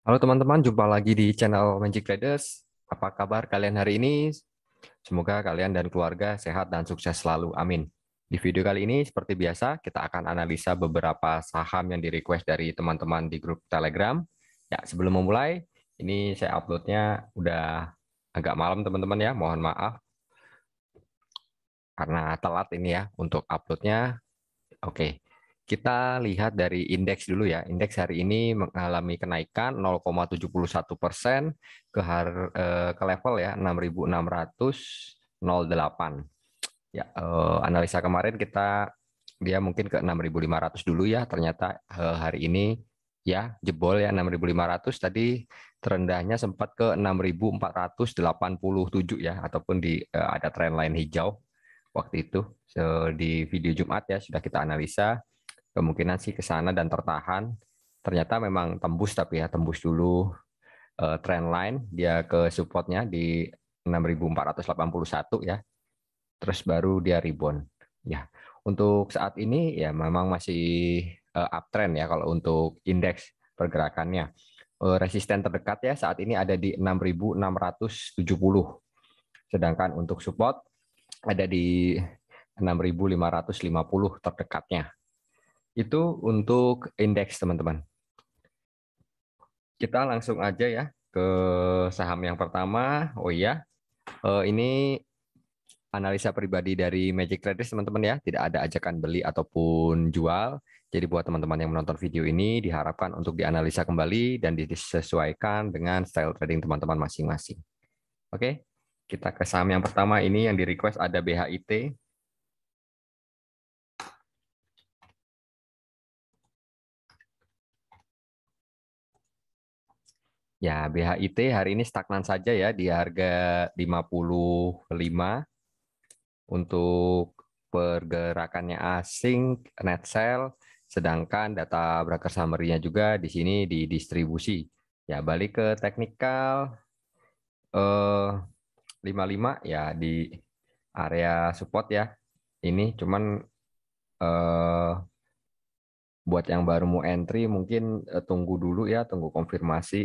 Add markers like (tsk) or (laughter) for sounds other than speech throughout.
Halo teman-teman, jumpa lagi di channel Magic Traders. Apa kabar kalian hari ini? Semoga kalian dan keluarga sehat dan sukses selalu. Amin. Di video kali ini, seperti biasa, kita akan analisa beberapa saham yang direquest dari teman-teman di grup Telegram. Ya, sebelum memulai, ini saya uploadnya udah agak malam teman-teman ya, mohon maaf. Karena telat ini ya untuk uploadnya. Oke, kita lihat dari indeks dulu ya. Indeks hari ini mengalami kenaikan 0,71 persen ke, eh, ke level ya 6.608. Ya, eh, analisa kemarin kita dia mungkin ke 6.500 dulu ya. Ternyata eh, hari ini ya jebol ya 6.500 tadi terendahnya sempat ke 6.487 ya ataupun di ada tren lain hijau waktu itu so, di video Jumat ya sudah kita analisa kemungkinan sih ke sana dan tertahan. Ternyata memang tembus tapi ya tembus dulu uh, trend line dia ke supportnya di 6481 ya. Terus baru dia rebound. Ya, untuk saat ini ya memang masih uh, uptrend ya kalau untuk indeks pergerakannya. Uh, resisten terdekat ya saat ini ada di 6670. Sedangkan untuk support ada di 6550 terdekatnya. Itu untuk indeks, teman-teman. Kita langsung aja ya ke saham yang pertama. Oh iya, eh, ini analisa pribadi dari Magic Traders teman-teman ya. Tidak ada ajakan beli ataupun jual. Jadi buat teman-teman yang menonton video ini diharapkan untuk dianalisa kembali dan disesuaikan dengan style trading teman-teman masing-masing. Oke, kita ke saham yang pertama ini yang di request ada BHIT. Ya, BHIT hari ini stagnan saja ya di harga 55 untuk pergerakannya asing net sell sedangkan data broker summary-nya juga di sini didistribusi. Ya, balik ke teknikal eh 55 ya di area support ya. Ini cuman eh buat yang baru mau entry mungkin eh, tunggu dulu ya, tunggu konfirmasi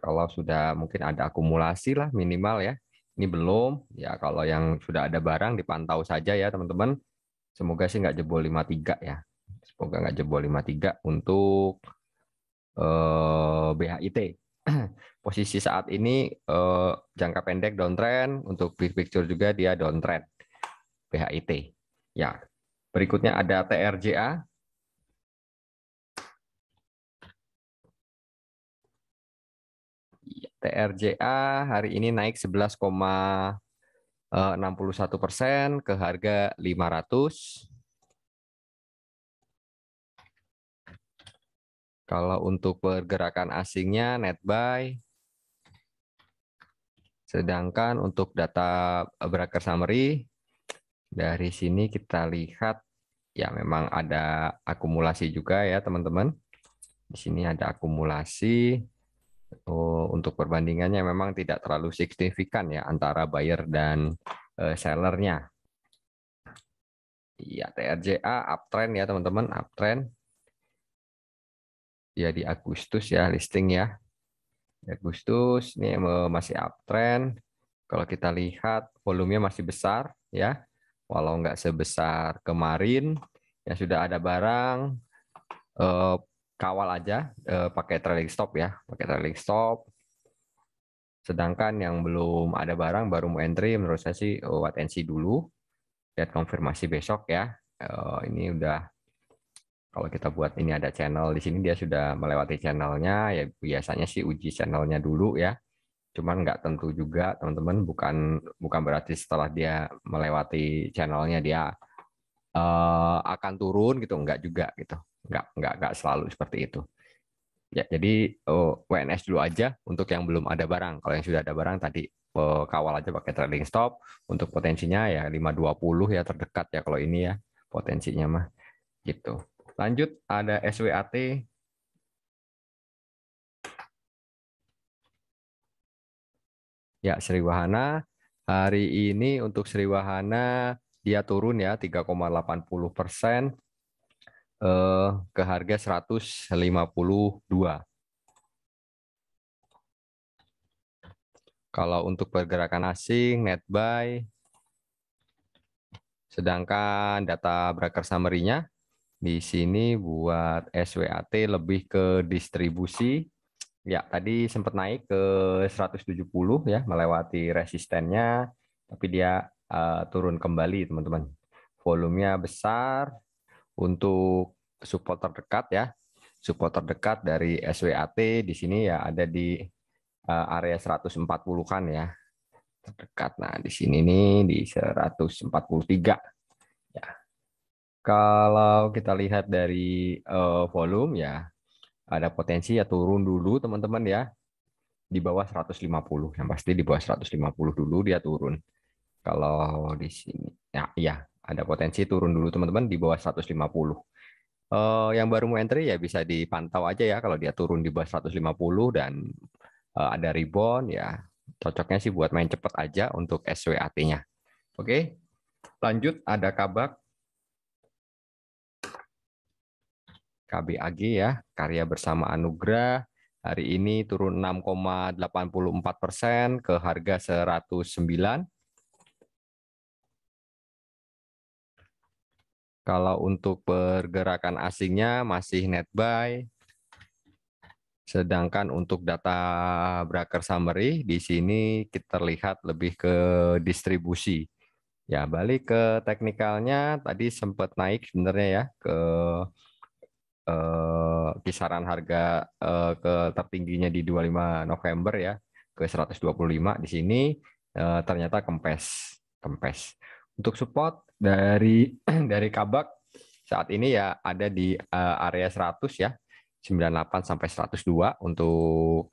kalau sudah mungkin ada akumulasi lah minimal ya. Ini belum, ya kalau yang sudah ada barang dipantau saja ya teman-teman. Semoga sih nggak jebol 53 ya. Semoga nggak jebol 53 untuk eh, BHIT. (clears throat) Posisi saat ini eh, jangka pendek downtrend, untuk big picture juga dia downtrend. BHIT. Ya, berikutnya ada TRJA, TRJA hari ini naik 11,61 eh, persen ke harga 500. Kalau untuk pergerakan asingnya net buy. Sedangkan untuk data broker summary, dari sini kita lihat ya memang ada akumulasi juga ya teman-teman. Di sini ada akumulasi oh, untuk perbandingannya memang tidak terlalu signifikan ya antara buyer dan uh, sellernya. Iya, TRJA uptrend ya teman-teman, uptrend. Ya di Agustus ya listing ya. Agustus ini masih uptrend. Kalau kita lihat volumenya masih besar ya. Walau nggak sebesar kemarin ya sudah ada barang eh, kawal aja eh, pakai trailing stop ya, pakai trailing stop. Sedangkan yang belum ada barang baru mau entry, menurut saya sih eh, wait and see dulu. Lihat konfirmasi besok ya. Eh, ini udah kalau kita buat ini ada channel di sini dia sudah melewati channelnya ya biasanya sih uji channelnya dulu ya cuman nggak tentu juga teman-teman bukan bukan berarti setelah dia melewati channelnya dia uh, akan turun gitu nggak juga gitu nggak nggak nggak selalu seperti itu. Ya, jadi oh, WNS dulu aja untuk yang belum ada barang. Kalau yang sudah ada barang tadi oh, kawal aja pakai trading stop. Untuk potensinya ya 520 ya terdekat ya kalau ini ya potensinya mah gitu. Lanjut ada SWAT Ya, SRI WAHANA hari ini untuk SRI WAHANA dia turun ya 3,80 persen Eh, ke harga 152. Kalau untuk pergerakan asing net buy sedangkan data broker summary-nya di sini buat SWAT lebih ke distribusi ya tadi sempat naik ke 170 ya melewati resistennya tapi dia uh, turun kembali teman-teman volumenya besar untuk support terdekat ya, support terdekat dari SWAT di sini ya ada di eh, area 140 kan ya. Terdekat. Nah, di sini nih di 143. Ya. Kalau kita lihat dari eh, volume ya ada potensi ya turun dulu teman-teman ya di bawah 150 yang pasti di bawah 150 dulu dia turun kalau di sini ya ya ada potensi turun dulu teman-teman di bawah 150. Uh, eh, yang baru mau entry ya bisa dipantau aja ya kalau dia turun di bawah 150 dan uh, ada rebound ya cocoknya sih buat main cepet aja untuk SWAT-nya. Oke, lanjut ada kabak KBAG ya, karya bersama Anugrah. Hari ini turun 6,84 ke harga 109. Kalau untuk pergerakan asingnya masih net buy. Sedangkan untuk data broker summary di sini kita lihat lebih ke distribusi. Ya, balik ke teknikalnya tadi sempat naik sebenarnya ya ke eh, kisaran harga eh, ke tertingginya di 25 November ya ke 125 di sini eh, ternyata kempes, kempes. Untuk support dari (clears throat) dari kabak saat ini ya ada di uh, area 100 ya 98 sampai 102 untuk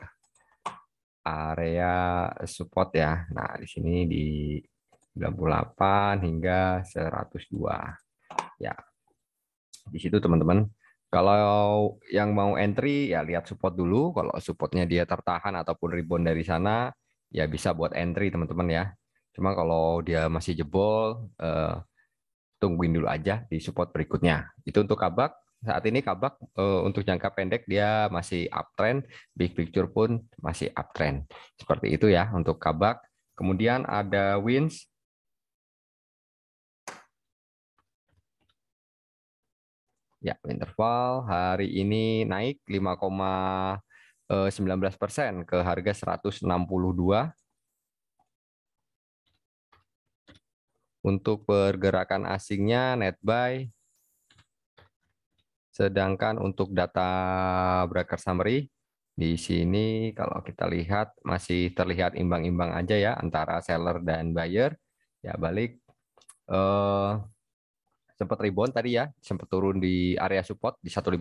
area support ya. Nah, di sini di 98 hingga 102. Ya. Di situ teman-teman, kalau yang mau entry ya lihat support dulu. Kalau supportnya dia tertahan ataupun rebound dari sana, ya bisa buat entry teman-teman ya. Cuma kalau dia masih jebol, eh, tungguin dulu aja di support berikutnya. Itu untuk kabak. Saat ini kabak eh, untuk jangka pendek dia masih uptrend, big picture pun masih uptrend. Seperti itu ya untuk kabak. Kemudian ada wins. Ya, interval hari ini naik 5,19 eh, persen ke harga 162 Untuk pergerakan asingnya net buy. Sedangkan untuk data broker summary di sini kalau kita lihat masih terlihat imbang-imbang aja ya antara seller dan buyer. Ya balik eh, sempat rebound tadi ya, sempat turun di area support di 150.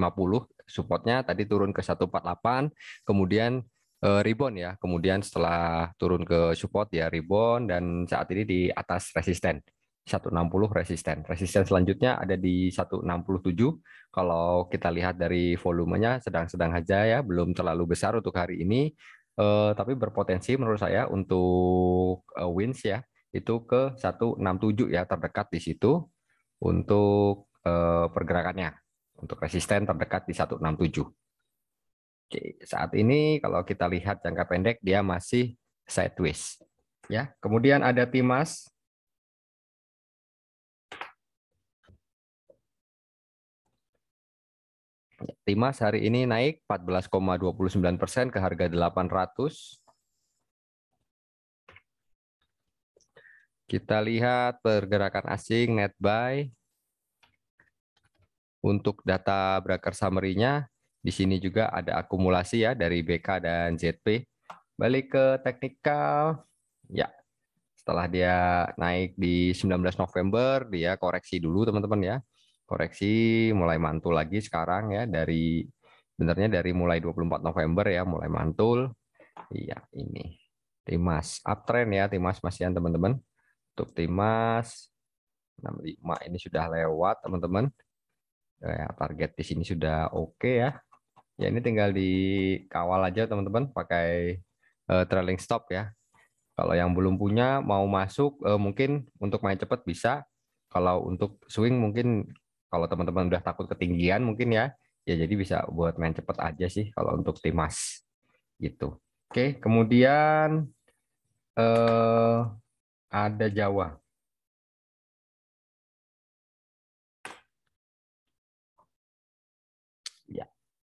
Supportnya tadi turun ke 148, kemudian Eh, rebound ya. Kemudian setelah turun ke support ya rebound dan saat ini di atas resisten. 160 resisten. Resisten selanjutnya ada di 167. Kalau kita lihat dari volumenya sedang-sedang aja ya, belum terlalu besar untuk hari ini. Eh, tapi berpotensi menurut saya untuk eh, wins ya itu ke 167 ya terdekat di situ untuk eh, pergerakannya. Untuk resisten terdekat di 167. Oke, saat ini kalau kita lihat jangka pendek dia masih sideways. Ya, kemudian ada timas. Timas hari ini naik 14,29 persen ke harga 800. Kita lihat pergerakan asing net buy untuk data broker summary di sini juga ada akumulasi ya dari BK dan ZP. Balik ke teknikal. Ya. Setelah dia naik di 19 November, dia koreksi dulu teman-teman ya. Koreksi mulai mantul lagi sekarang ya dari sebenarnya dari mulai 24 November ya mulai mantul. Iya, ini. Timas uptrend ya, Timas masian teman-teman. Untuk Timas 65 ini sudah lewat teman-teman. Ya, target di sini sudah oke okay ya. Ya ini tinggal dikawal aja teman-teman pakai uh, trailing stop ya. Kalau yang belum punya mau masuk uh, mungkin untuk main cepat bisa. Kalau untuk swing mungkin kalau teman-teman udah takut ketinggian mungkin ya. Ya jadi bisa buat main cepat aja sih kalau untuk timas gitu. Oke, kemudian uh, ada Jawa.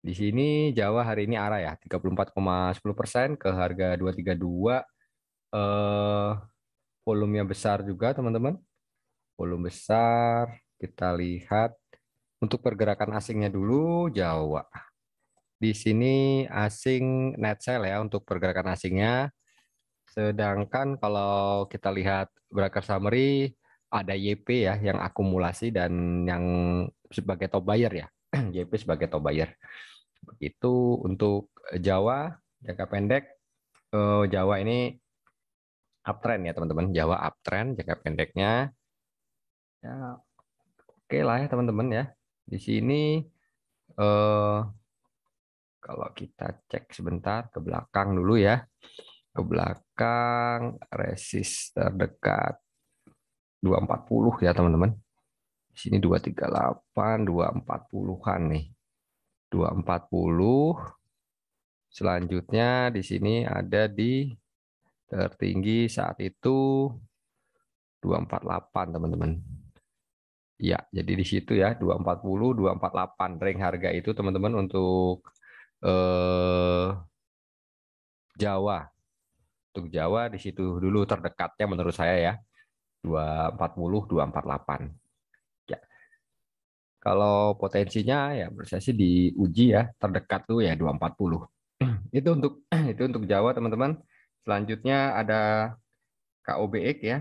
Di sini Jawa hari ini arah ya 34,10 persen ke harga 232. Eh, volumenya besar juga teman-teman. Volume besar. Kita lihat untuk pergerakan asingnya dulu Jawa. Di sini asing net sell ya untuk pergerakan asingnya. Sedangkan kalau kita lihat broker summary ada YP ya yang akumulasi dan yang sebagai top buyer ya. (clears throat) YP sebagai top buyer begitu untuk Jawa jangka pendek eh, Jawa ini uptrend ya teman-teman. Jawa uptrend jangka pendeknya ya oke okay lah ya teman-teman ya. Di sini eh, kalau kita cek sebentar ke belakang dulu ya. Ke belakang resist terdekat 240 ya teman-teman. Di sini 238, 240-an nih. 240. Selanjutnya di sini ada di tertinggi saat itu 248 teman-teman. Ya, jadi di situ ya 240, 248 ring harga itu teman-teman untuk eh, Jawa. Untuk Jawa di situ dulu terdekatnya menurut saya ya. 240, 248. Kalau potensinya ya menurut saya sih diuji ya terdekat tuh ya 240. (clears throat) itu untuk (clears throat) itu untuk Jawa teman-teman. Selanjutnya ada KOBX ya.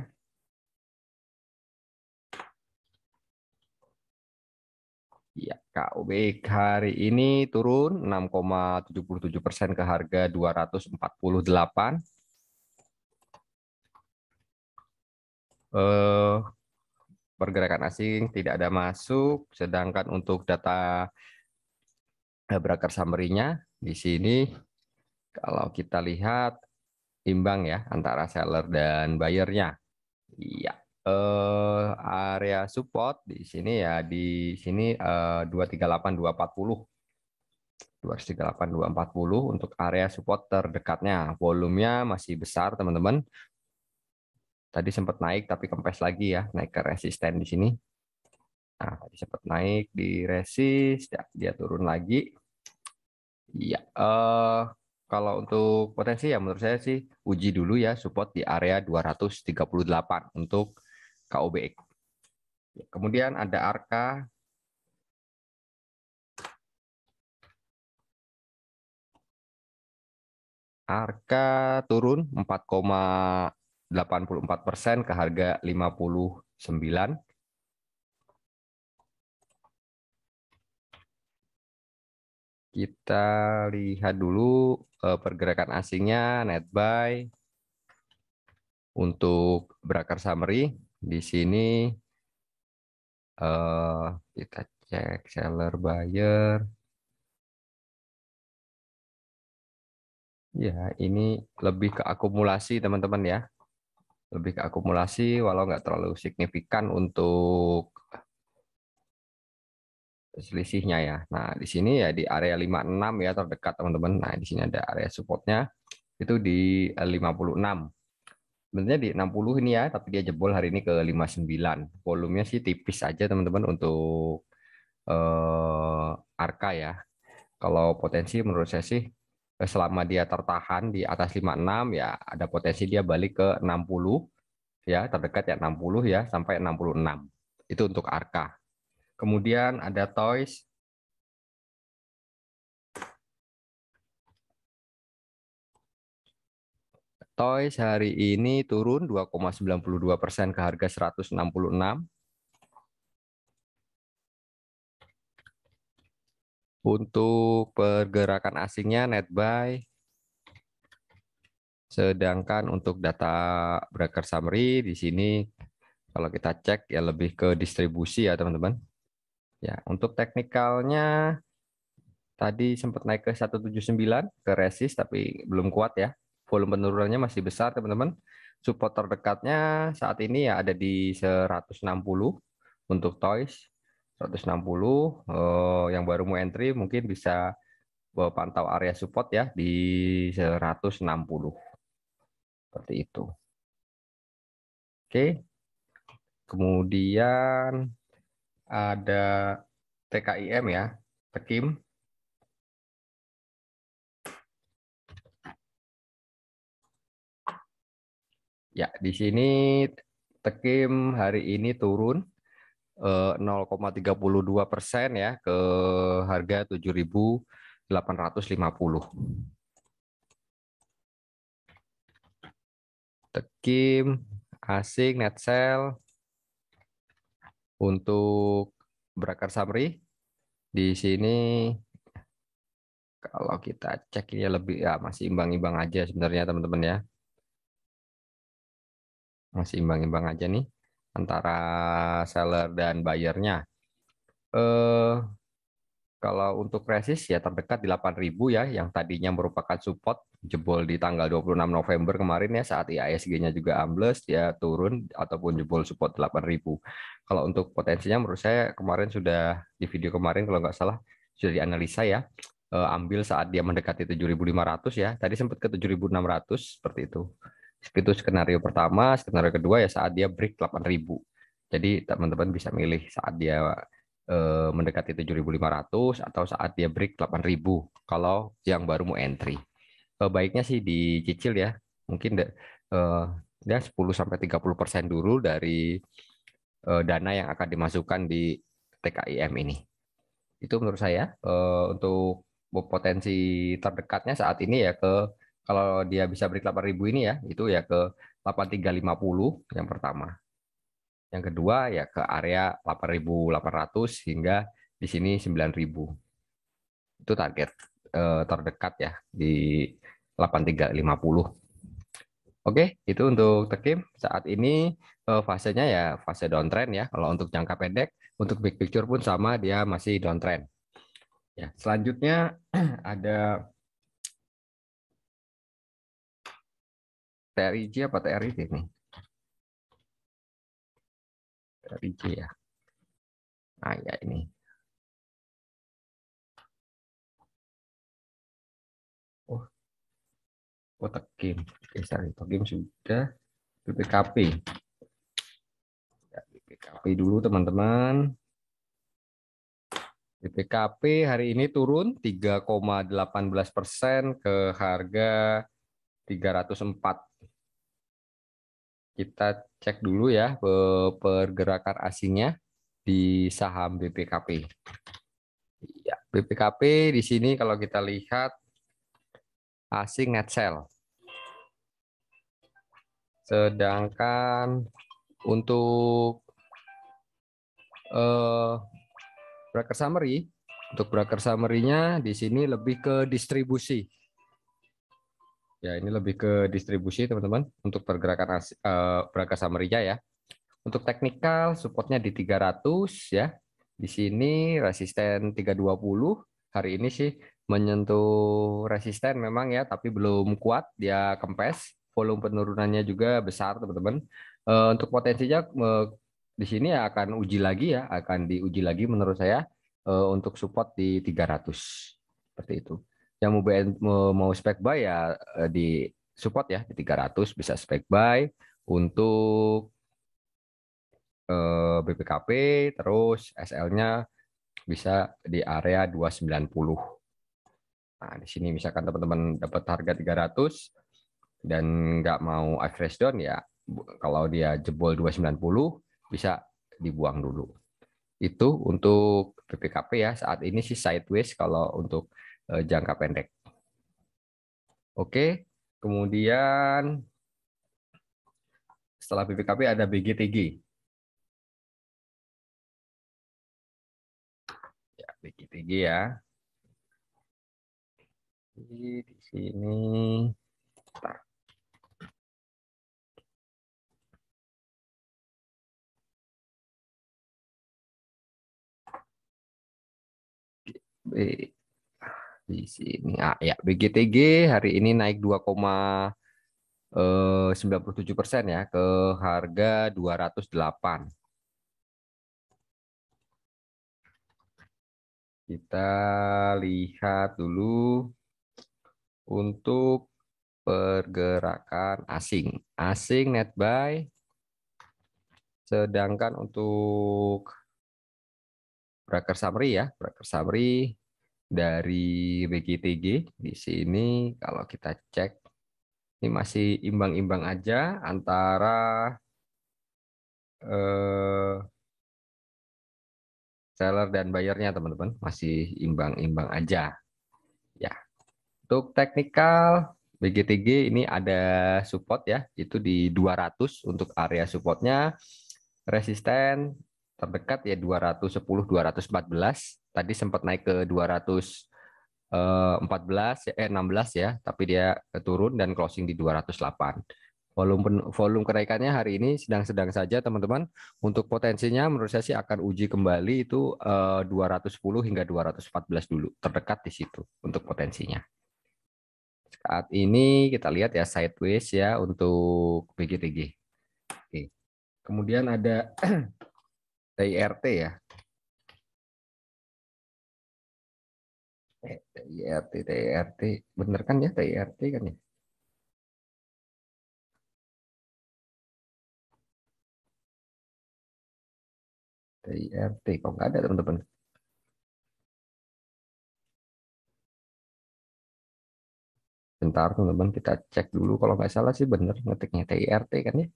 Ya, KOBX hari ini turun 6,77 persen ke harga 248. Eh, pergerakan asing tidak ada masuk, sedangkan untuk data eh, broker summary-nya di sini kalau kita lihat imbang ya antara seller dan buyernya. Iya. Eh area support di sini ya di sini eh, 238 240. 238 240 untuk area support terdekatnya. Volumenya masih besar, teman-teman. Tadi sempat naik tapi kempes lagi ya, naik ke resisten di sini. Nah, tadi sempat naik di resist, ya, dia turun lagi. ya eh, kalau untuk potensi ya menurut saya sih uji dulu ya support di area 238 untuk KOBX. Ya, kemudian ada Arka Arka turun 84% ke harga 59. Kita lihat dulu eh, pergerakan asingnya net buy untuk broker summary di sini eh, kita cek seller buyer ya ini lebih ke akumulasi teman-teman ya lebih ke akumulasi walau nggak terlalu signifikan untuk selisihnya ya. Nah, di sini ya di area 56 ya terdekat teman-teman. Nah, di sini ada area supportnya itu di 56. Eh, Sebenarnya di 60 ini ya, tapi dia jebol hari ini ke 59. Volumenya sih tipis aja teman-teman untuk eh, arka ya. Kalau potensi menurut saya sih Eh, selama dia tertahan di atas 56 ya ada potensi dia balik ke 60 ya terdekat ya 60 ya sampai 66 itu untuk Arka kemudian ada Toys Toys hari ini turun 2,92 persen ke harga 166 Untuk pergerakan asingnya net buy. Sedangkan untuk data breaker summary di sini kalau kita cek ya lebih ke distribusi ya teman-teman. Ya, untuk teknikalnya tadi sempat naik ke 179 ke resist tapi belum kuat ya. Volume penurunannya masih besar teman-teman. Support terdekatnya saat ini ya ada di 160 untuk toys 160 eh, yang baru mau entry mungkin bisa eh, pantau area support ya di 160 seperti itu oke kemudian ada TKIM ya Tekim ya di sini Tekim hari ini turun 0,32 eh, persen ya ke harga 7.850. Tekim, asing, sell Untuk berakar summary di sini kalau kita cek ini lebih ya masih imbang-imbang aja sebenarnya teman-teman ya. Masih imbang-imbang aja nih antara seller dan buyernya. Eh, kalau untuk resist ya terdekat di 8.000 ya yang tadinya merupakan support jebol di tanggal 26 November kemarin ya saat iasg nya juga ambles ya turun ataupun jebol support 8.000. Kalau untuk potensinya menurut saya kemarin sudah di video kemarin kalau nggak salah sudah dianalisa ya eh, ambil saat dia mendekati 7.500 ya. Tadi sempat ke 7.600 seperti itu. Itu skenario pertama, skenario kedua ya saat dia break 8000. Jadi teman-teman bisa milih saat dia eh, mendekati 7500 atau saat dia break 8000 kalau yang baru mau entry. Eh, baiknya sih dicicil ya. Mungkin eh, ya 10 sampai 30% dulu dari eh, dana yang akan dimasukkan di TKIM ini. Itu menurut saya eh, untuk potensi terdekatnya saat ini ya ke kalau dia bisa break 8000 ini ya, itu ya ke 8350 yang pertama. Yang kedua ya ke area 8800 hingga di sini 9000. Itu target eh, terdekat ya di 8350. Oke, itu untuk tekim. Saat ini eh, fasenya ya fase downtrend ya. Kalau untuk jangka pendek, untuk big picture pun sama dia masih downtrend. Ya, selanjutnya (clears throat) ada TRIJ apa TRIT nih? TRIJ ya. Nah ya ini. Oh, kotak oh, game. Oke, sorry. game sudah. BPKP. Ya, BPKP dulu teman-teman. BPKP hari ini turun 3,18 persen ke harga 304 kita cek dulu ya pergerakan asingnya di saham BPKP. Ya, BPKP di sini kalau kita lihat asing net sell. Sedangkan untuk eh, broker summary, untuk broker summary-nya di sini lebih ke distribusi Ya, ini lebih ke distribusi, teman-teman, untuk pergerakan uh, eh, summary-nya ya. Untuk teknikal, supportnya di 300 ya. Di sini resisten 320. Hari ini sih menyentuh resisten memang ya, tapi belum kuat, dia kempes. Volume penurunannya juga besar, teman-teman. Uh, untuk potensinya uh, di sini akan uji lagi ya, akan diuji lagi menurut saya uh, untuk support di 300. Seperti itu yang mau BN, mau, spek buy ya eh, di support ya di 300 bisa spek buy untuk eh, BPKP terus SL-nya bisa di area 290. Nah, di sini misalkan teman-teman dapat harga 300 dan nggak mau average down ya kalau dia jebol 290 bisa dibuang dulu. Itu untuk BPKP ya. Saat ini sih sideways kalau untuk Eh, jangka pendek. Oke, kemudian setelah BPKP ada BGTG. Ya, BGTG ya. Di sini. Bentar di sini. Ah, ya, BGTG hari ini naik 2,97 eh, persen ya ke harga 208. Kita lihat dulu untuk pergerakan asing. Asing net buy sedangkan untuk broker summary ya, broker summary dari BGTG di sini kalau kita cek ini masih imbang-imbang aja antara eh, seller dan bayarnya teman-teman masih imbang-imbang aja ya untuk teknikal BGTG ini ada support ya itu di 200 untuk area supportnya resisten terdekat ya 210 214 tadi sempat naik ke 214 eh 16 ya, tapi dia turun dan closing di 208. Volume volume kenaikannya hari ini sedang-sedang saja teman-teman. Untuk potensinya menurut saya sih akan uji kembali itu eh, 210 hingga 214 dulu, terdekat di situ untuk potensinya. Saat ini kita lihat ya sideways ya untuk BGTG. Oke. Kemudian ada (clears throat) RT ya. Eh, TIRT, Bener kan ya TIRT kan ya? TIRT, Kok nggak ada teman-teman? Bentar teman-teman kita cek dulu. Kalau nggak salah sih bener ngetiknya TIRT kan ya?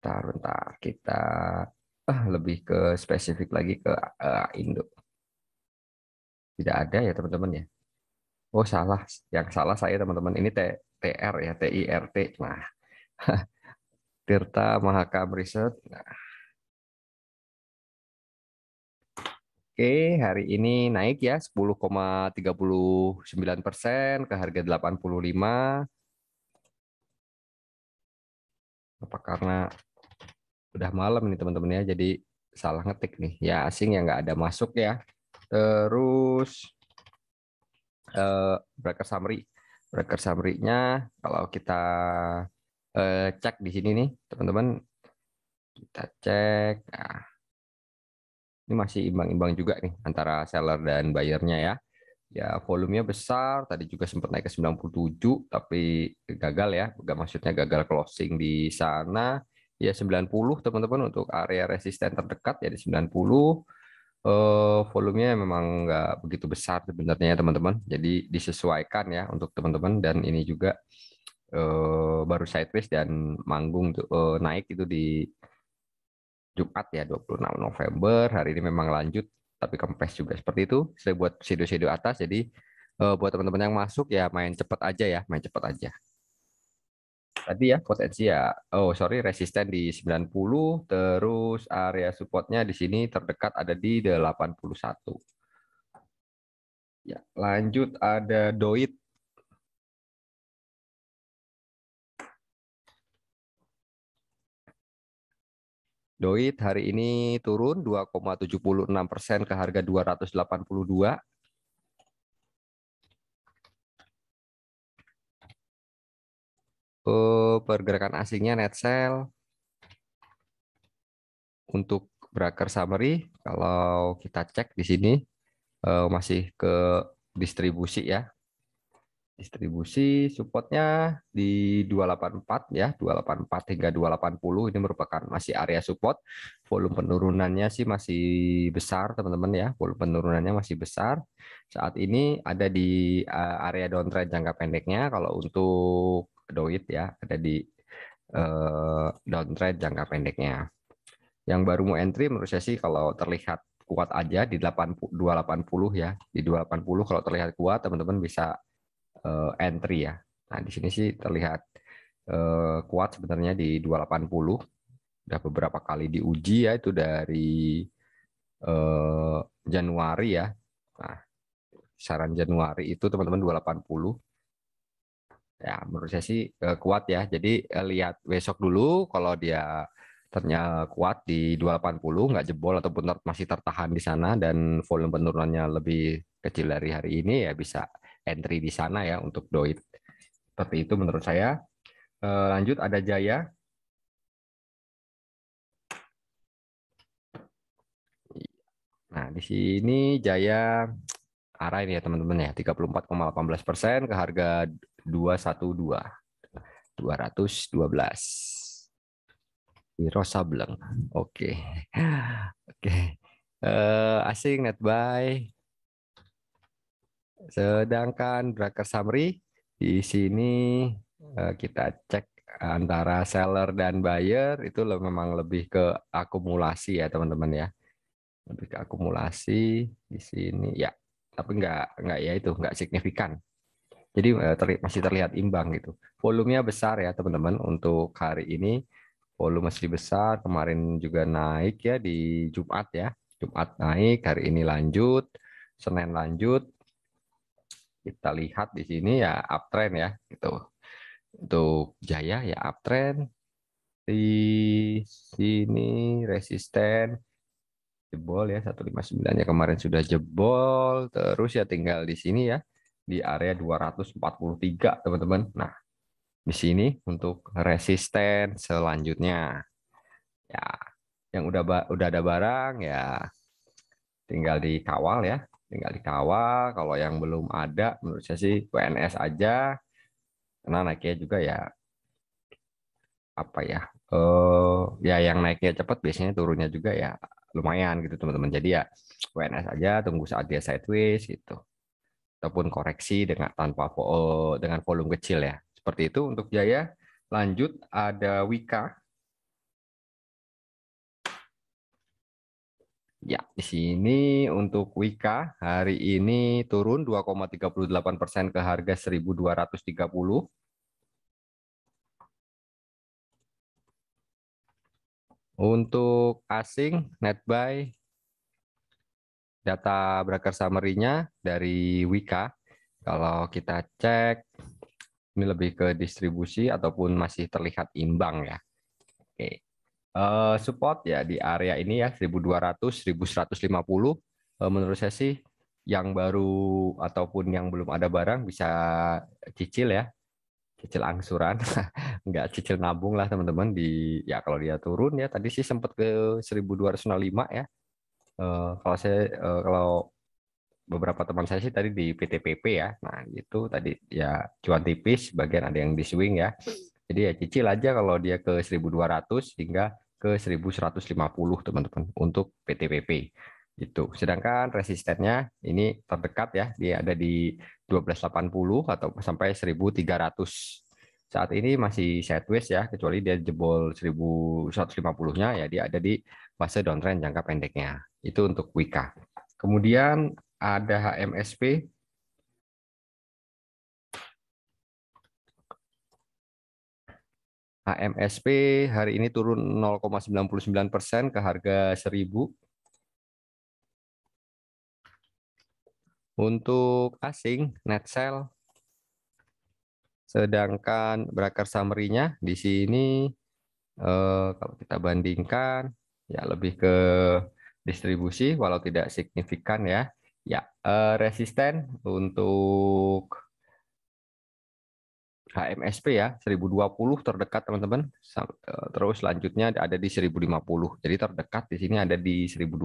Bentar, bentar. Kita ah lebih ke spesifik lagi ke uh, Indo. Tidak ada ya teman-teman ya. Oh salah, yang salah saya teman-teman ini T, TR ya TIRT. Nah, (laughs) Tirta Mahakam Research Nah. Oke, hari ini naik ya 10,39 persen ke harga 85. Apa karena udah malam nih teman-teman ya jadi salah ngetik nih ya asing yang nggak ada masuk ya terus eh, breaker summary breaker summary-nya kalau kita eh, cek di sini nih teman-teman kita cek nah, ini masih imbang-imbang juga nih antara seller dan buyernya ya ya volumenya besar tadi juga sempat naik ke 97 tapi gagal ya gak maksudnya gagal closing di sana ya 90 teman-teman untuk area resisten terdekat ya di 90 eh, volumenya memang nggak begitu besar sebenarnya teman-teman jadi disesuaikan ya untuk teman-teman dan ini juga eh, baru sideways dan manggung untuk eh, naik itu di Jumat ya 26 November hari ini memang lanjut tapi kempes juga seperti itu saya buat video-video atas jadi eh, buat teman-teman yang masuk ya main cepat aja ya main cepat aja Tadi ya potensi ya. Oh, sorry resisten di 90 terus area supportnya di sini terdekat ada di 81. Ya, lanjut ada doit. Doit hari ini turun 2,76 persen ke harga 282 Oh, pergerakan asingnya net sell. Untuk broker summary, kalau kita cek di sini eh, masih ke distribusi ya. Distribusi supportnya di 284 ya, 284 hingga 280 ini merupakan masih area support. Volume penurunannya sih masih besar teman-teman ya, volume penurunannya masih besar. Saat ini ada di eh, area downtrend jangka pendeknya. Kalau untuk doit ya ada di uh, downtrend jangka pendeknya. Yang baru mau entry menurut saya sih kalau terlihat kuat aja di 280 ya. Di 280 kalau terlihat kuat teman-teman bisa uh, entry ya. Nah, di sini sih terlihat uh, kuat sebenarnya di 280. Udah beberapa kali diuji ya itu dari uh, Januari ya. Nah, saran Januari itu teman-teman 280 Ya, menurut saya sih eh, kuat ya. Jadi eh, lihat besok dulu kalau dia ternyata kuat di 280 nggak jebol ataupun ter masih tertahan di sana dan volume penurunannya lebih kecil dari hari ini ya bisa entry di sana ya untuk doit. Seperti itu menurut saya. Eh, lanjut ada Jaya. Nah, di sini Jaya (tsk) arah ini ya teman-teman ya 34,18 persen ke harga 212. 212. Wiro Sableng. Oke. Okay. Oke. Okay. Eh, asing net buy. Sedangkan broker summary di sini uh, kita cek antara seller dan buyer itu memang lebih ke akumulasi ya teman-teman ya lebih ke akumulasi di sini ya tapi enggak enggak ya itu nggak signifikan jadi eh, terli masih terlihat imbang gitu. Volumenya besar ya teman-teman untuk hari ini. Volume masih besar, kemarin juga naik ya di Jumat ya. Jumat naik, hari ini lanjut, Senin lanjut. Kita lihat di sini ya uptrend ya gitu. Untuk Jaya ya uptrend. Di sini resisten jebol ya 159 ya kemarin sudah jebol terus ya tinggal di sini ya di area 243, teman-teman. Nah, di sini untuk resisten selanjutnya. Ya, yang udah udah ada barang ya tinggal dikawal ya, tinggal dikawal. Kalau yang belum ada menurut saya sih WNS aja. Karena naiknya juga ya apa ya? Oh ya yang naiknya cepat biasanya turunnya juga ya lumayan gitu teman-teman. Jadi ya WNS aja tunggu saat dia sideways gitu ataupun koreksi dengan tanpa eh, dengan volume kecil ya. Seperti itu untuk Jaya. Lanjut ada Wika. Ya, di sini untuk Wika hari ini turun 2,38 persen ke harga 1230. Untuk asing net buy data broker summary-nya dari Wika. Kalau kita cek, ini lebih ke distribusi ataupun masih terlihat imbang ya. Oke. Uh, support ya di area ini ya 1200 1150 eh, menurut saya sih yang baru ataupun yang belum ada barang bisa cicil ya cicil angsuran (laughs) nggak cicil nabung lah teman-teman di ya kalau dia turun ya tadi sih sempat ke 1205 ya Eh, kalau saya uh, kalau beberapa teman saya sih tadi di PTPP ya. Nah, itu tadi ya cuan tipis, bagian ada yang di swing ya. Jadi ya cicil aja kalau dia ke 1200 hingga ke 1150 teman-teman untuk PTPP. Itu. Sedangkan resistennya ini terdekat ya, dia ada di 1280 atau sampai 1300. Saat ini masih sideways ya, kecuali dia jebol 1150-nya ya dia ada di fase downtrend jangka pendeknya. Itu untuk Wika. Kemudian ada HMSP. HMSP hari ini turun 0,99 persen ke harga 1000. Untuk asing, net sell Sedangkan broker summary-nya di sini eh, kalau kita bandingkan ya lebih ke distribusi walau tidak signifikan ya ya uh, resisten untuk HMSP ya 1020 terdekat teman-teman eh, terus selanjutnya ada di 1050 jadi terdekat di sini ada di 1020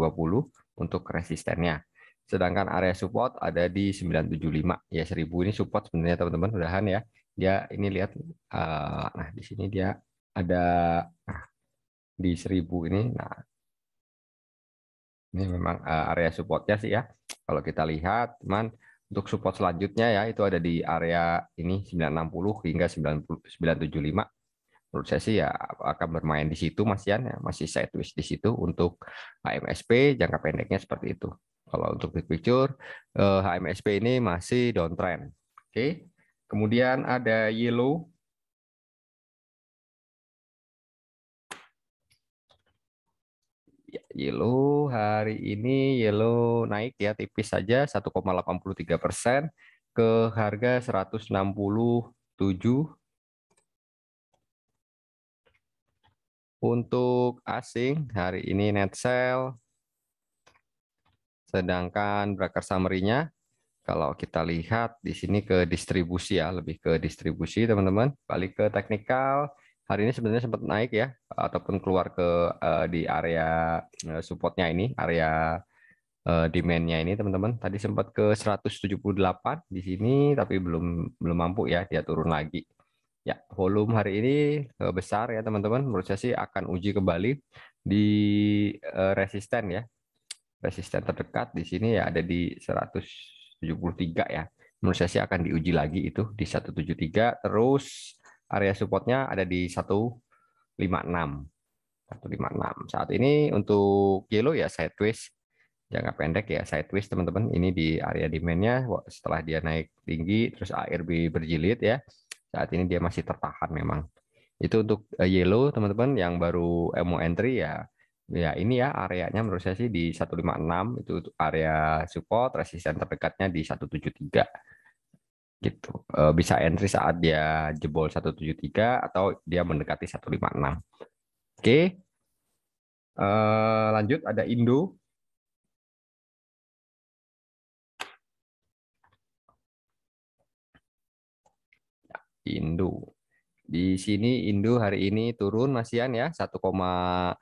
untuk resistennya sedangkan area support ada di 975 ya 1000 ini support sebenarnya teman-teman mudahan ya dia ini lihat uh, nah di sini dia ada nah, di 1000 ini. Nah, ini memang eh, area supportnya sih ya. Kalau kita lihat, teman, untuk support selanjutnya ya itu ada di area ini 960 hingga 975. Menurut saya sih ya akan bermain di situ Mas Yan, ya. masih sideways di situ untuk HMSP jangka pendeknya seperti itu. Kalau untuk big picture HMSP eh, ini masih downtrend. Oke. Kemudian ada yellow Yellow hari ini yellow naik ya tipis saja 1,83 persen ke harga 167 untuk asing hari ini net sell. sedangkan broker summary-nya kalau kita lihat di sini ke distribusi ya lebih ke distribusi teman-teman balik ke teknikal hari ini sebenarnya sempat naik ya ataupun keluar ke uh, di area eh, supportnya ini area uh, demandnya ini teman-teman tadi sempat ke 178 di sini tapi belum belum mampu ya dia turun lagi ya volume hari ini uh, besar ya teman-teman menurut saya sih akan uji kembali di uh, resisten ya resisten terdekat di sini ya ada di 173 ya menurut saya sih akan diuji lagi itu di 173 terus area supportnya ada di 156. 156. Saat ini untuk yellow ya sideways jangka pendek ya sideways teman-teman. Ini di area demandnya setelah dia naik tinggi terus ARB berjilid ya. Saat ini dia masih tertahan memang. Itu untuk eh, yellow teman-teman yang baru mau entry ya ya ini ya areanya menurut saya sih di 156 itu area support resisten terdekatnya di 173 gitu. Uh, bisa entry saat dia jebol 173 atau dia mendekati 156. Oke. Okay. Uh, eh, lanjut ada Indo. Indo. Di sini Indo hari ini turun masian ya 1,17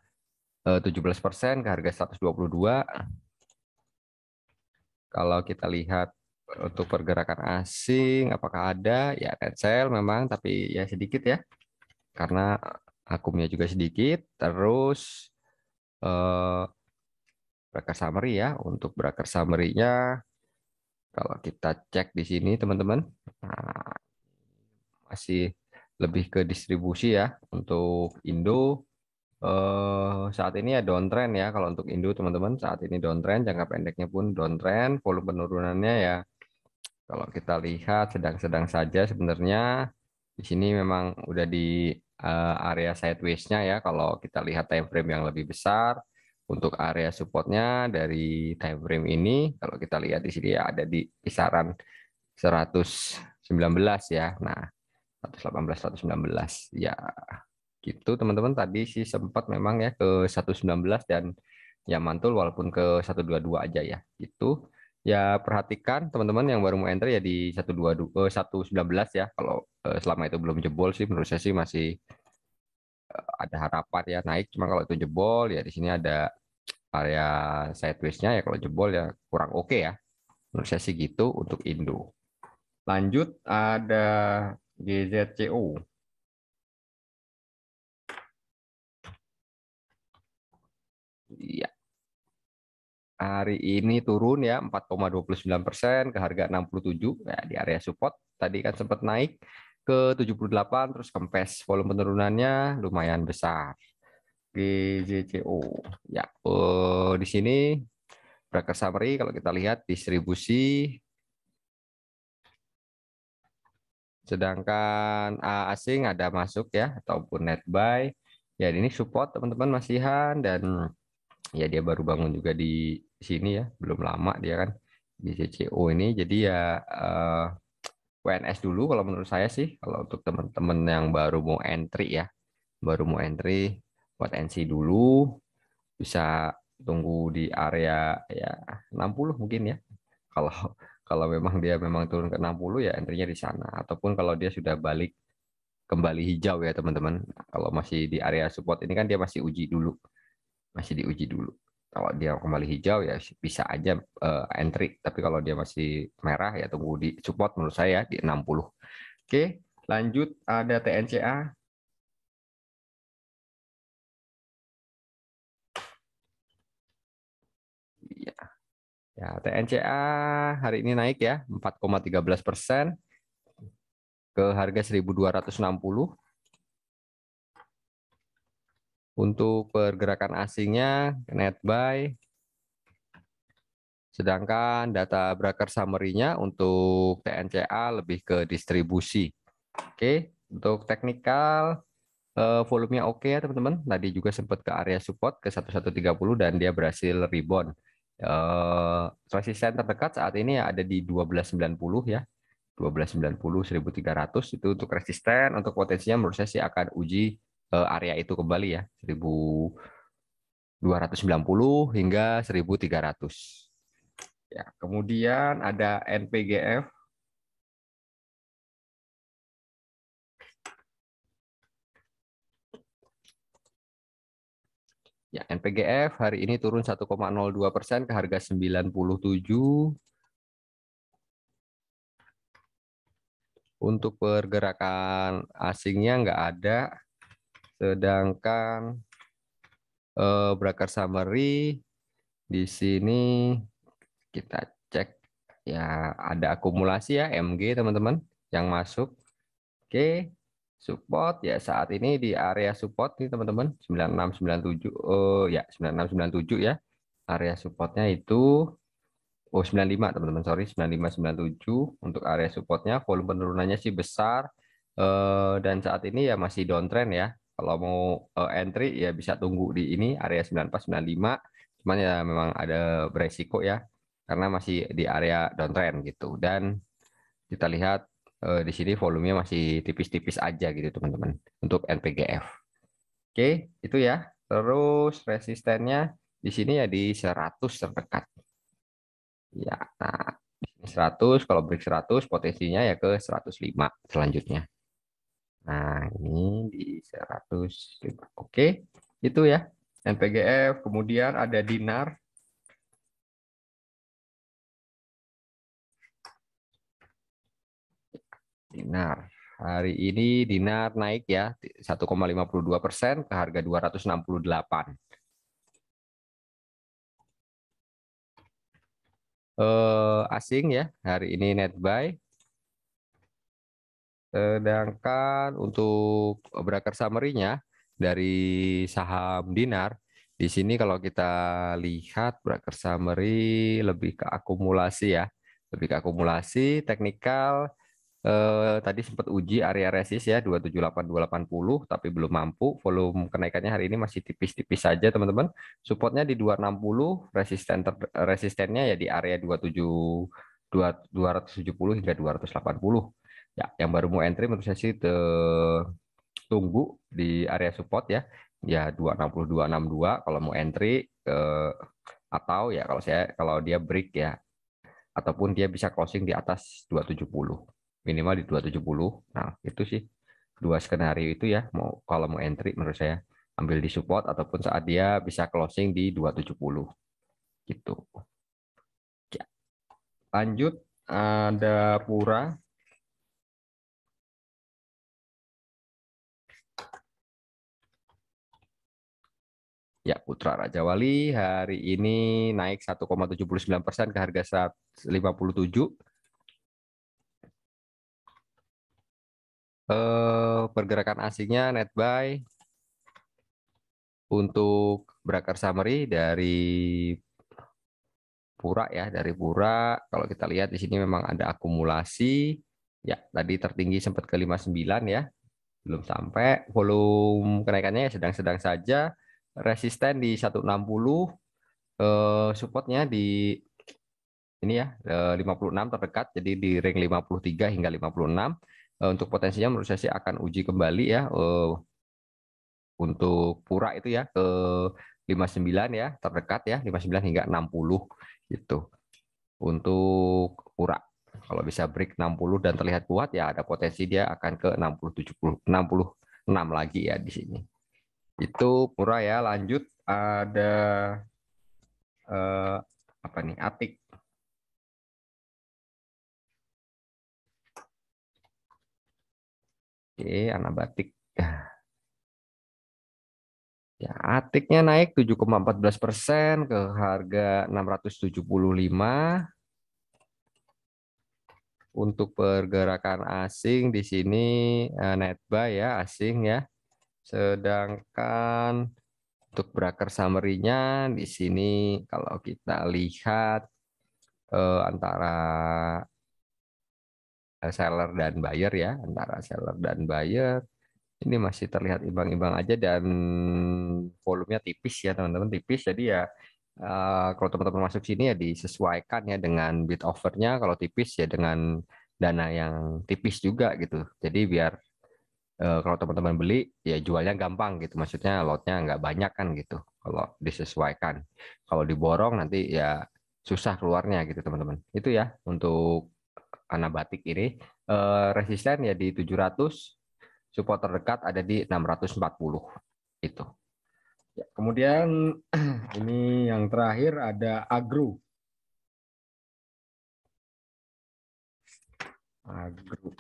persen ke harga 122. Kalau kita lihat untuk pergerakan asing apakah ada ya Tencel memang tapi ya sedikit ya karena akumnya juga sedikit terus eh, broker summary ya untuk broker summary-nya kalau kita cek di sini teman-teman nah, masih lebih ke distribusi ya untuk Indo eh, saat ini ya downtrend ya kalau untuk Indo teman-teman saat ini downtrend jangka pendeknya pun downtrend volume penurunannya ya kalau kita lihat sedang-sedang saja sebenarnya di sini memang udah di uh, area sideways-nya ya. Kalau kita lihat time frame yang lebih besar untuk area supportnya dari time frame ini, kalau kita lihat di sini ya ada di kisaran 119 ya. Nah, 118 119 ya gitu teman-teman tadi sih sempat memang ya ke 119 dan ya mantul walaupun ke 122 aja ya gitu ya perhatikan teman-teman yang baru mau enter ya di satu eh, 119 ya kalau eh, selama itu belum jebol sih menurut saya sih masih eh, ada harapan ya naik cuma kalau itu jebol ya di sini ada area sideways-nya ya kalau jebol ya kurang oke okay ya menurut saya sih gitu untuk Indo lanjut ada GZCO hari ini turun ya 4,29 persen ke harga 67 ya, di area support. Tadi kan sempat naik ke 78 terus kempes. Volume penurunannya lumayan besar. GJCO ya oh, di sini broker summary kalau kita lihat distribusi sedangkan asing ada masuk ya ataupun net buy ya ini support teman-teman masihan dan ya dia baru bangun juga di sini ya belum lama dia kan di CCO ini jadi ya uh, eh, WNS dulu kalau menurut saya sih kalau untuk teman-teman yang baru mau entry ya baru mau entry buat NC dulu bisa tunggu di area ya 60 mungkin ya kalau kalau memang dia memang turun ke 60 ya entry-nya di sana ataupun kalau dia sudah balik kembali hijau ya teman-teman kalau masih di area support ini kan dia masih uji dulu masih diuji dulu kalau dia kembali hijau ya bisa aja uh, entry, tapi kalau dia masih merah ya tunggu di support menurut saya di 60. Oke, lanjut ada TNCA. Iya. Ya. Ya, TNCA hari ini naik ya 4,13 persen ke harga 1260 untuk pergerakan asingnya net buy. Sedangkan data broker summary-nya untuk TNCA lebih ke distribusi. Oke, untuk teknikal eh, volumenya oke okay ya teman-teman. Tadi juga sempat ke area support ke 1130 dan dia berhasil rebound. uh, eh, resisten terdekat saat ini ada di 1290 ya. 1290 1300 itu untuk resisten untuk potensinya menurut saya sih akan uji Eh, area itu kembali ya 1290 hingga 1300. Ya, kemudian ada NPGF Ya, NPGF hari ini turun 1,02 persen ke harga 97. Untuk pergerakan asingnya nggak ada, Sedangkan eh, bracket summary di sini kita cek ya ada akumulasi ya MG teman-teman yang masuk. Oke, support ya saat ini di area support nih teman-teman 9697 oh eh, ya 9697 ya. Area supportnya itu oh 95 teman-teman sorry 9597 untuk area supportnya volume penurunannya sih besar eh, dan saat ini ya masih downtrend ya kalau mau uh, entry ya bisa tunggu di ini area 9495 cuman ya memang ada beresiko ya karena masih di area downtrend gitu dan kita lihat uh, di sini volumenya masih tipis-tipis aja gitu teman-teman untuk NPGF oke itu ya terus resistennya di sini ya di 100 terdekat ya nah 100 kalau break 100 potensinya ya ke 105 selanjutnya Nah, ini di 100. Oke, itu ya. MPGF, kemudian ada dinar. Dinar. Hari ini dinar naik ya 1,52 persen ke harga 268. Eh, asing ya hari ini net buy Sedangkan untuk broker summary-nya dari saham dinar, di sini kalau kita lihat broker summary lebih ke akumulasi ya. Lebih ke akumulasi, teknikal, eh, tadi sempat uji area resist ya 278 280 tapi belum mampu. Volume kenaikannya hari ini masih tipis-tipis saja teman-teman. Supportnya di 260, resisten resistennya ya di area 27 270 hingga 280. Ya, yang baru mau entry menurut saya sih te, tunggu di area support ya. Ya 26262 kalau mau entry ke atau ya kalau saya kalau dia break ya ataupun dia bisa closing di atas 270 minimal di 270 nah itu sih dua skenario itu ya mau kalau mau entry menurut saya ambil di support ataupun saat dia bisa closing di 270 gitu ya. lanjut ada pura Ya, Putra Raja Wali hari ini naik 1,79 persen ke harga 157. Eh, pergerakan asingnya net buy untuk broker summary dari pura ya, dari pura. Kalau kita lihat di sini memang ada akumulasi. Ya, tadi tertinggi sempat ke 59 ya. Belum sampai volume kenaikannya ya sedang-sedang saja resisten di 160, eh, supportnya di ini ya eh, puluh 56 terdekat, jadi di ring 53 hingga 56. Eh, untuk potensinya menurut saya sih akan uji kembali ya eh, untuk pura itu ya ke 59 ya terdekat ya 59 hingga 60 gitu. Untuk pura kalau bisa break 60 dan terlihat kuat ya ada potensi dia akan ke 60 70 66 lagi ya di sini. Itu pura ya. Lanjut ada eh, apa nih? Atik. Oke, anak batik. Ya, atiknya naik 7,14 persen ke harga 675. Untuk pergerakan asing di sini eh, net buy ya asing ya Sedangkan untuk broker summary-nya di sini kalau kita lihat eh, antara eh, seller dan buyer ya, antara seller dan buyer ini masih terlihat imbang-imbang aja dan volumenya tipis ya teman-teman tipis jadi ya eh, kalau teman-teman masuk sini ya disesuaikan ya dengan bid offernya kalau tipis ya dengan dana yang tipis juga gitu jadi biar Eh, kalau teman-teman beli ya jualnya gampang gitu maksudnya lotnya nggak banyak kan gitu kalau disesuaikan kalau diborong nanti ya susah keluarnya gitu teman-teman itu ya untuk anak batik ini eh, resisten ya di 700 support terdekat ada di 640 itu ya, kemudian (clears throat) ini yang terakhir ada agro agro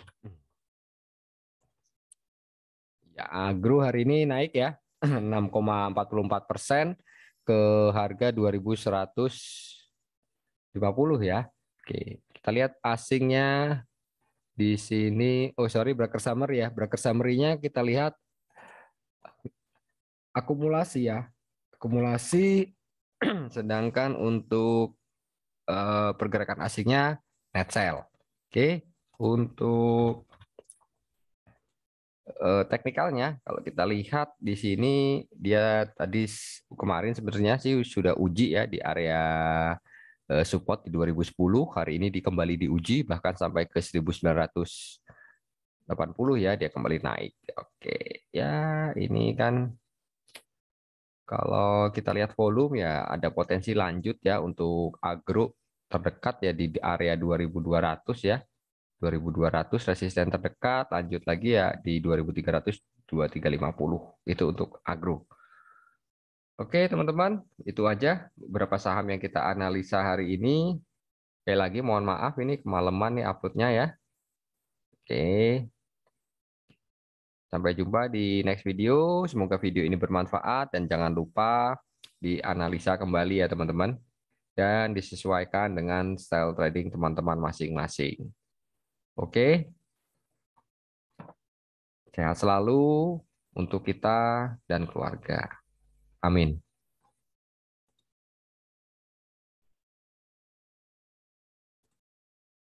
Ya, agro hari ini naik ya 6,44 (clears throat) persen ke harga 2.150 ya. Oke, kita lihat asingnya di sini. Oh sorry, broker summary ya. Broker summary-nya kita lihat akumulasi ya. Akumulasi (clears throat) sedangkan untuk eh, pergerakan asingnya net sell. Oke, untuk eh, teknikalnya kalau kita lihat di sini dia tadi kemarin sebenarnya sih sudah uji ya di area eh, support di 2010 hari ini dikembali diuji bahkan sampai ke 1980 ya dia kembali naik oke ya ini kan kalau kita lihat volume ya ada potensi lanjut ya untuk agro terdekat ya di area 2200 ya 2200 resisten terdekat, lanjut lagi ya di 2300 2350. Itu untuk agro. Oke, teman-teman, itu aja beberapa saham yang kita analisa hari ini. oke lagi mohon maaf ini kemalaman nih uploadnya ya. Oke. Sampai jumpa di next video. Semoga video ini bermanfaat dan jangan lupa dianalisa kembali ya, teman-teman. Dan disesuaikan dengan style trading teman-teman masing-masing. Oke. Sehat selalu untuk kita dan keluarga. Amin.